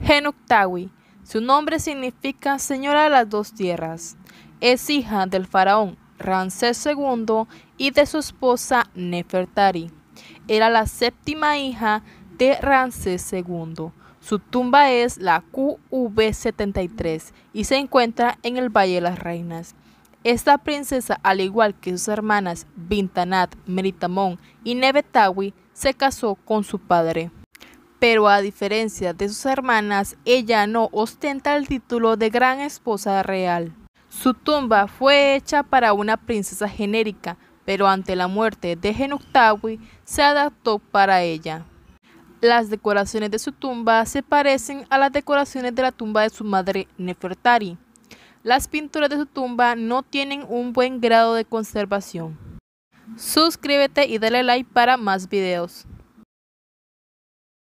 Genuktawi. Su nombre significa Señora de las dos tierras. Es hija del faraón Ramsés II y de su esposa Nefertari. Era la séptima hija de Ramsés II. Su tumba es la QV73 y se encuentra en el Valle de las Reinas. Esta princesa, al igual que sus hermanas Bintanat, Meritamón y Nebetawi, se casó con su padre pero a diferencia de sus hermanas, ella no ostenta el título de gran esposa real. Su tumba fue hecha para una princesa genérica, pero ante la muerte de Genuktawi se adaptó para ella. Las decoraciones de su tumba se parecen a las decoraciones de la tumba de su madre Nefertari. Las pinturas de su tumba no tienen un buen grado de conservación. Suscríbete y dale like para más videos.